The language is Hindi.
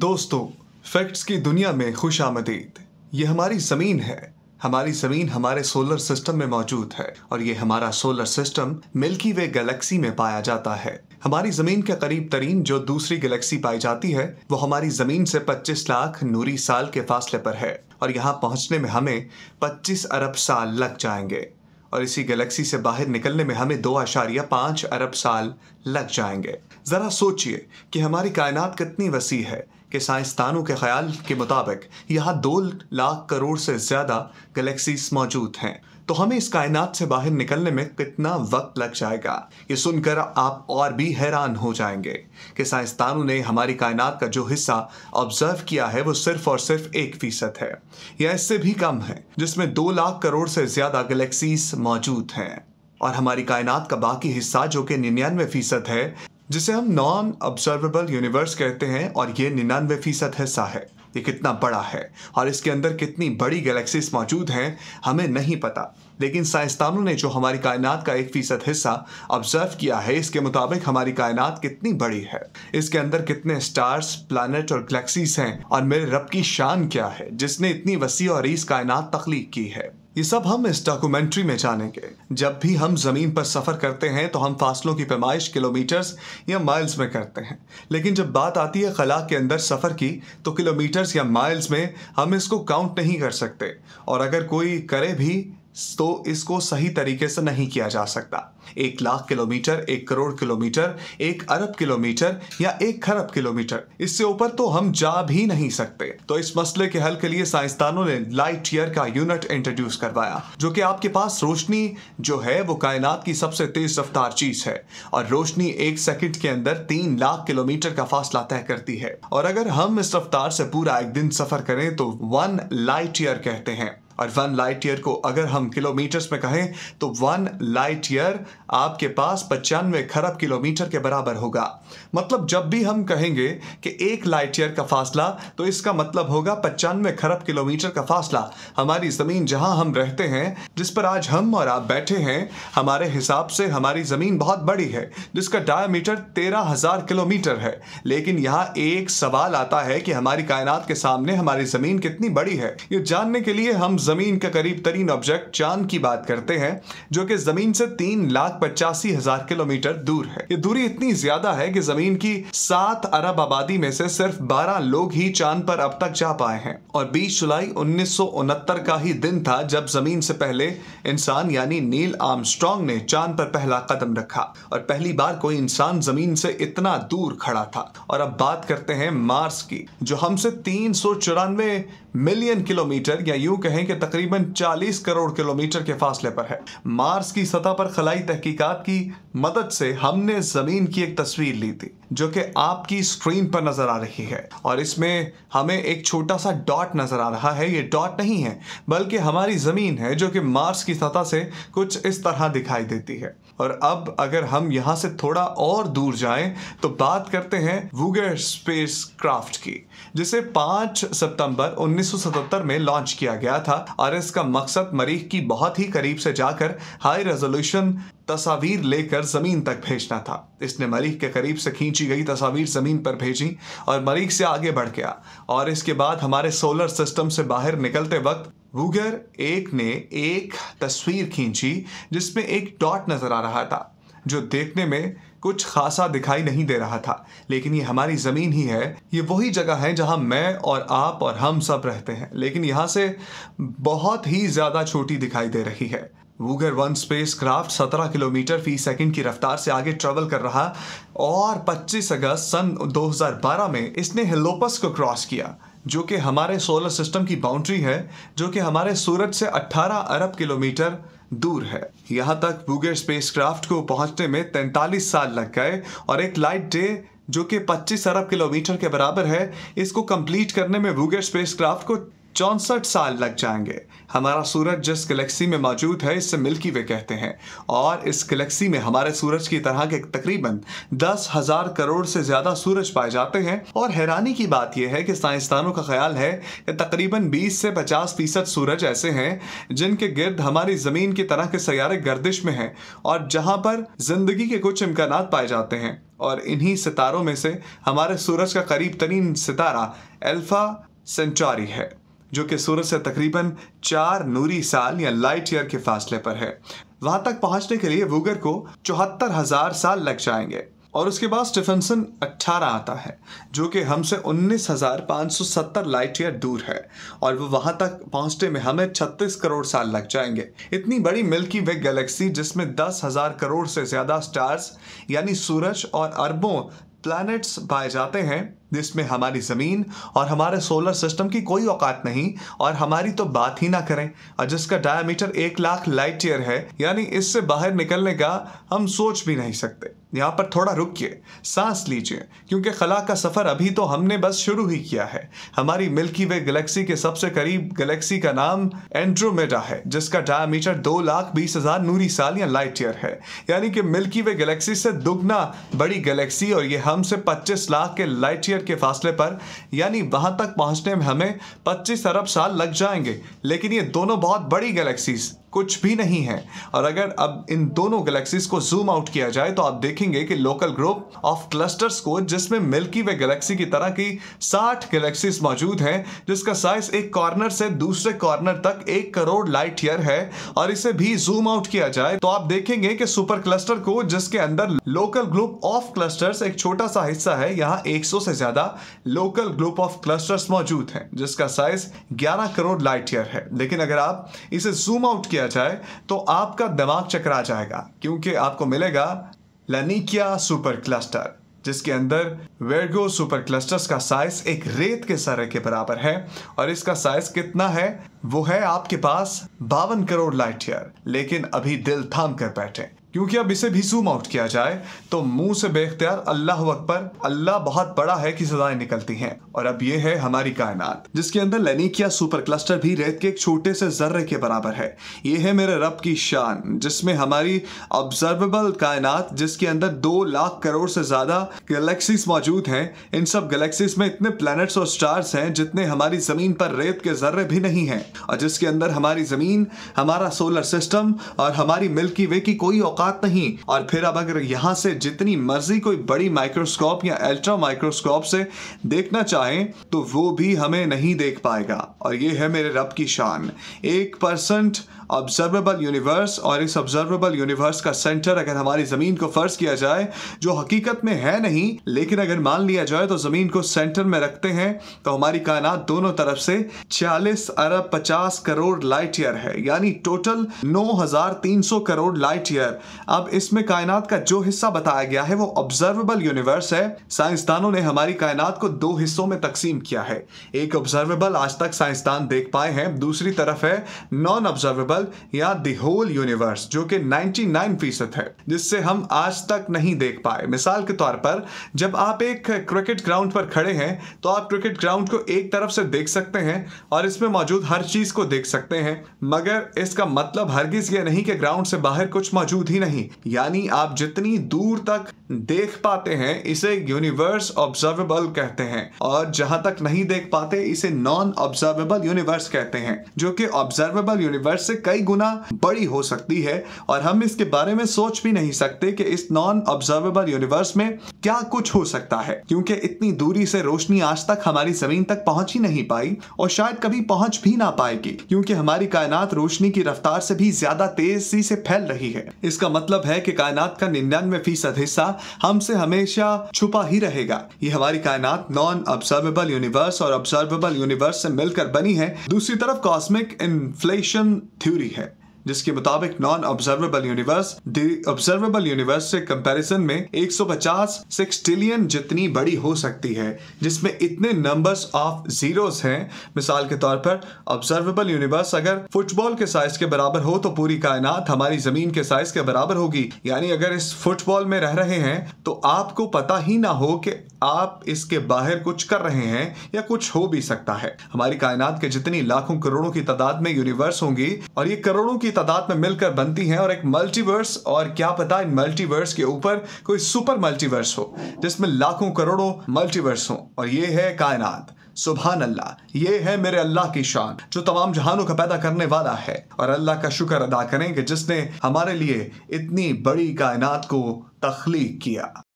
दोस्तों फैक्ट्स की दुनिया में खुश आमदीद ये हमारी ज़मीन है हमारी ज़मीन हमारे सोलर सिस्टम में मौजूद है और ये हमारा solar system Milky Way galaxy में पाया जाता है हमारी ज़मीन के करीब तरीन जो दूसरी गैलेक्सी पाई जाती है वो हमारी ज़मीन से 25 लाख नूरी साल के फासले पर है और यहाँ पहुंचने में हमें 25 अरब साल लग जाएंगे और इसी गैलेक्सी से बाहर निकलने में हमें दो आशारिया पाँच अरब साल लग जाएंगे ज़रा सोचिए कि हमारी कायनात कितनी वसी है के साइंसदानों के ख्याल के मुताबिक यहाँ दो लाख करोड़ से ज़्यादा गैलेक्सीज मौजूद हैं तो हमें इस कायनात से बाहर निकलने में कितना वक्त लग जाएगा ये सुनकर आप और भी हैरान हो जाएंगे कि साइंसदानों ने हमारी कायनात का जो हिस्सा ऑब्जर्व किया है वो सिर्फ और सिर्फ एक फीसद है या इससे भी कम है जिसमें दो लाख करोड़ से ज़्यादा गैलेक्सीज मौजूद हैं और हमारी कायनात का बाकी हिस्सा जो कि निन्यानवे फीसद है जिसे हम नॉन ऑब्जर्वेबल यूनिवर्स कहते हैं और ये निन्यानवे फीसद हिस्सा है ये कितना बड़ा है और इसके अंदर कितनी बड़ी गैलेक्सीज मौजूद हैं हमें नहीं पता लेकिन साइंसदानों ने जो हमारी कायनात का एक फीसद हिस्सा ऑब्जर्व किया है इसके मुताबिक हमारी कायनात कितनी बड़ी है इसके अंदर कितने स्टार्स प्लैनेट और गैलेक्सीज हैं और मेरे रब की शान क्या है जिसने इतनी वसी और इस कायनात तख्लीक की है ये सब हम इस डॉक्यूमेंट्री में जानेंगे जब भी हम ज़मीन पर सफ़र करते हैं तो हम फासलों की पैमाइश किलोमीटर्स या माइल्स में करते हैं लेकिन जब बात आती है खला के अंदर सफ़र की तो किलोमीटर्स या माइल्स में हम इसको काउंट नहीं कर सकते और अगर कोई करे भी तो इसको सही तरीके से नहीं किया जा सकता एक लाख किलोमीटर एक करोड़ किलोमीटर एक अरब किलोमीटर या एक खरब किलोमीटर इससे ऊपर तो हम जा भी नहीं सकते तो इस मसले के हल के लिए साइंसदानों ने लाइट ईयर का यूनिट इंट्रोड्यूस करवाया जो कि आपके पास रोशनी जो है वो कायनात की सबसे तेज रफ्तार चीज है और रोशनी एक सेकेंड के अंदर तीन लाख किलोमीटर का फासला तय करती है और अगर हम इस रफ्तार से पूरा एक दिन सफर करें तो वन लाइट ईयर कहते हैं और वन लाइट ईयर को अगर हम किलोमीटर्स में कहें तो वन लाइट ईयर आपके पास पचानवे खरब किलोमीटर के बराबर होगा मतलब जब भी हम कहेंगे कि एक लाइट ईयर का फासला तो इसका मतलब होगा पचानवे खरब किलोमीटर का फासला हमारी ज़मीन जहां हम रहते हैं जिस पर आज हम और आप बैठे हैं हमारे हिसाब से हमारी ज़मीन बहुत बड़ी है जिसका डायमीटर तेरह हज़ार किलोमीटर है लेकिन यहाँ एक सवाल आता है कि हमारी कायनात के सामने हमारी ज़मीन कितनी बड़ी है ये जानने के लिए हम जमीन का करीब तरीन ऑब्जेक्ट चांद की बात करते हैं जो कि जमीन से तीन लाख पचासी हजार किलोमीटर दूर है ये दूरी इतनी ज्यादा है कि जमीन की सात अरब आबादी में से सिर्फ बारह लोग ही चांद पर अब तक जा पाए हैं और बीस जुलाई उन्नीस का ही दिन था जब जमीन से पहले इंसान यानी नील आम ने चांद पर पहला कदम रखा और पहली बार कोई इंसान जमीन से इतना दूर खड़ा था और अब बात करते हैं मार्स की जो हमसे तीन मिलियन किलोमीटर या यूं कहें कि तकरीबन 40 करोड़ किलोमीटर के फासले पर है मार्स की सतह पर खलाई तहकीकात की मदद से हमने जमीन की एक तस्वीर ली थी जो कि आपकी स्क्रीन पर नजर आ रही है और इसमें हमें एक छोटा सा डॉट नजर आ रहा है ये डॉट नहीं है बल्कि हमारी जमीन है जो कि मार्स की सतह से कुछ इस तरह दिखाई देती है और अब अगर हम यहाँ से थोड़ा और दूर जाएं तो बात करते हैं वूगर स्पेस क्राफ्ट की जिसे 5 सितंबर 1977 में लॉन्च किया गया था और इसका मकसद मरीख की बहुत ही करीब से जाकर हाई रेजोल्यूशन तस्वीर लेकर जमीन तक भेजना था इसने मरीख के करीब से खींची गई तस्वीर जमीन पर भेजी और मरीख से आगे बढ़ गया और इसके बाद हमारे सोलर सिस्टम से बाहर निकलते वक्त वुगर एक ने एक तस्वीर खींची जिसमें एक डॉट नज़र आ रहा था जो देखने में कुछ खासा दिखाई नहीं दे रहा था लेकिन ये हमारी ज़मीन ही है ये वही जगह है जहाँ मैं और आप और हम सब रहते हैं लेकिन यहाँ से बहुत ही ज़्यादा छोटी दिखाई दे रही है वूगर वन स्पेस क्राफ्ट सत्रह किलोमीटर फी सेकंड की रफ्तार से आगे ट्रेवल कर रहा और 25 अगस्त सन 2012 में इसने हिलोपस को क्रॉस किया जो कि हमारे सोलर सिस्टम की बाउंड्री है जो कि हमारे सूरज से 18 अरब किलोमीटर दूर है यहाँ तक बूगर स्पेसक्राफ्ट को पहुँचने में 43 साल लग गए और एक लाइट डे जो कि 25 अरब किलोमीटर के बराबर है इसको कंप्लीट करने में वूगर स्पेसक्राफ्ट को चौंसठ साल लग जाएंगे हमारा सूरज जिस गलेक्सी में मौजूद है इसे मिल्की वे कहते हैं और इस गलेक्सी में हमारे सूरज की तरह के तकरीबन दस हजार करोड़ से ज़्यादा सूरज पाए जाते हैं और हैरानी की बात यह है कि साइंसदानों का ख्याल है कि तकरीबन 20 से 50 फीसद सूरज ऐसे हैं जिनके गिर्द हमारी ज़मीन की तरह के सैारे गर्दिश में हैं और जहाँ पर ज़िंदगी के कुछ इम्कान पाए जाते हैं और इन्हीं सितारों में से हमारे सूरज का करीब तरीन सितारा एल्फ़ा सेंचुरी है जो कि सूरज से तकरीबन चार नूरी साल या लाइट ईयर के फासले पर है वहां तक पहुंचने के लिए वूगर को चौहत्तर हजार साल लग जाएंगे और उसके बाद स्टीफनसन 18 आता है जो कि हमसे 19,570 लाइट ईयर दूर है और वो वहां तक पहुंचने में हमें 36 करोड़ साल लग जाएंगे इतनी बड़ी मिल्की वे गैलेक्सी जिसमें 10,000 करोड़ से ज़्यादा स्टार्स यानी सूरज और अरबों प्लैनेट्स पाए जाते हैं जिसमें हमारी ज़मीन और हमारे सोलर सिस्टम की कोई औकात नहीं और हमारी तो बात ही ना करें और जिसका डायमीटर एक लाख लाइट ईयर है यानी इससे बाहर निकलने का हम सोच भी नहीं सकते यहाँ पर थोड़ा रुकिए सांस लीजिए क्योंकि खला का सफ़र अभी तो हमने बस शुरू ही किया है हमारी मिल्की वे गैलेक्सी के सबसे करीब गैलेक्सी का नाम एंड्रोमेडा है जिसका डायमीटर दो लाख बीस हज़ार नूरी साल या लाइट ईयर है यानी कि मिल्की वे गैलेक्सी से दुगना बड़ी गैलेक्सी और ये हमसे पच्चीस लाख के लाइट ईयर के फासले पर यानी वहाँ तक पहुँचने में हमें पच्चीस अरब साल लग जाएंगे लेकिन ये दोनों बहुत बड़ी गैलेक्सीज कुछ भी नहीं है और अगर अब इन दोनों गैलेक्सीज को जूम आउट किया जाए तो आप देखेंगे कि लोकल ग्रुप ऑफ क्लस्टर्स को जिसमें मिल्की वे गैलेक्सी की तरह की 60 गैलेक्सीज मौजूद हैं जिसका साइज एक कॉर्नर से दूसरे कॉर्नर तक एक करोड़ लाइट ईयर है और इसे भी जूम आउट किया जाए तो आप देखेंगे कि सुपर क्लस्टर को जिसके अंदर लोकल ग्रुप ऑफ क्लस्टर्स एक छोटा सा हिस्सा है यहाँ एक से ज्यादा लोकल ग्रुप ऑफ क्लस्टर्स मौजूद है जिसका साइज ग्यारह करोड़ लाइट ईयर है लेकिन अगर आप इसे जूम आउट किया किया अच्छा जाए तो आपका दिमाग चकरा जाएगा क्योंकि आपको मिलेगा लनिकिया सुपर क्लस्टर जिसके अंदर वेर्गो सुपर क्लस्टर्स का साइज एक रेत के सरे के बराबर है और इसका साइज कितना है वो है आपके पास बावन करोड़ लाइट ईयर लेकिन अभी दिल थाम कर बैठे क्योंकि अब इसे भी जूम आउट किया जाए तो मुंह से बेख्तियार अल्लाह अकबर अल्लाह बहुत बड़ा है कि सजाएं निकलती हैं और अब ये है हमारी कायनात जिसके अंदर लेनिकिया सुपर क्लस्टर भी रेत के एक छोटे से जर्रे के बराबर है ये है मेरे रब की शान जिसमें हमारी ऑब्जर्वेबल कायनात जिसके अंदर दो लाख करोड़ से ज्यादा गैलेक्सीज मौजूद हैं इन सब गैलेक्सीज में इतने प्लैनेट्स और स्टार्स हैं जितने हमारी जमीन पर रेत के जर्रे भी नहीं हैं और जिसके अंदर हमारी जमीन हमारा सोलर सिस्टम और हमारी मिल्की वे की कोई औकात औकात नहीं और फिर अब अगर यहाँ से जितनी मर्जी कोई बड़ी माइक्रोस्कोप या अल्ट्रा माइक्रोस्कोप से देखना चाहे तो वो भी हमें नहीं देख पाएगा और ये है मेरे रब की शान एक परसेंट ऑब्जर्वेबल यूनिवर्स और इस ऑब्जर्वेबल यूनिवर्स का सेंटर अगर हमारी ज़मीन को फर्ज किया जाए जो हकीकत में है नहीं लेकिन अगर मान लिया जाए तो ज़मीन को सेंटर में रखते हैं तो हमारी कायनात दोनों तरफ से 40 अरब 50 करोड़ लाइट ईयर है यानी टोटल 9,300 करोड़ लाइट ईयर अब इसमें कायनात का जो हिस्सा बताया गया है वो ऑब्जर्वेबल यूनिवर्स है साइंसदानों ने हमारी कायनात को दो हिस्सों में तकसीम किया है एक ऑब्जर्वेबल आज तक साइंसदान देख पाए हैं दूसरी तरफ है नॉन ऑब्जर्वेबल या द होल यूनिवर्स जो कि 99 फीसद है जिससे हम आज तक नहीं देख पाए मिसाल के तौर पर जब आप एक क्रिकेट ग्राउंड पर खड़े हैं तो आप क्रिकेट ग्राउंड को एक तरफ से देख सकते हैं और इसमें मौजूद हर चीज को देख सकते हैं मगर इसका मतलब हरगिज यह नहीं कि ग्राउंड से बाहर कुछ मौजूद ही नहीं यानी आप जितनी दूर तक देख पाते हैं इसे यूनिवर्स ऑब्जर्वेबल कहते हैं और जहां तक नहीं देख पाते इसे नॉन ऑब्जर्वेबल यूनिवर्स कहते हैं जो कि ऑब्जर्वेबल यूनिवर्स से कई गुना बड़ी हो सकती है और हम इसके बारे में सोच भी नहीं सकते कि इस नॉन ऑब्जर्वेबल यूनिवर्स में क्या कुछ हो सकता है क्योंकि इतनी दूरी से रोशनी आज तक हमारी जमीन तक पहुंच ही नहीं पाई और शायद कभी पहुंच भी ना पाएगी क्योंकि हमारी कायनात रोशनी की रफ्तार से भी ज्यादा तेजी से फैल रही है इसका मतलब है कि कायनात का निन्यानवे फीसद हिस्सा हमसे हमेशा छुपा ही रहेगा ये हमारी कायनात नॉन ऑब्जर्वेबल यूनिवर्स और ऑब्जर्वेबल यूनिवर्स से मिलकर बनी है दूसरी तरफ कॉस्मिक इन्फ्लेशन थ्योरी है जिसके मुताबिक non observable universe observable universe से कंपैरिजन में 150 सिक्स ट्रिलियन जितनी बड़ी हो सकती है जिसमें इतने नंबर्स ऑफ जीरोस हैं मिसाल के तौर पर ऑब्जर्वेबल यूनिवर्स अगर फुटबॉल के साइज के बराबर हो तो पूरी कायनात हमारी जमीन के साइज के बराबर होगी यानी अगर इस फुटबॉल में रह रहे हैं तो आपको पता ही ना हो कि आप इसके बाहर कुछ कर रहे हैं या कुछ हो भी सकता है हमारी कायनात के जितनी लाखों करोड़ों की तादाद में यूनिवर्स होंगी और ये करोड़ों की तादाद में मिलकर बनती हैं और एक मल्टीवर्स और क्या पता इन मल्टीवर्स के ऊपर कोई सुपर मल्टीवर्स हो जिसमें लाखों करोड़ों मल्टीवर्स हो और ये है कायनात सुबहान अल्लाह ये है मेरे अल्लाह की शान जो तमाम जहानों का पैदा करने वाला है और अल्लाह का शुक्र अदा करें कि जिसने हमारे लिए इतनी बड़ी कायनात को तख्लीक किया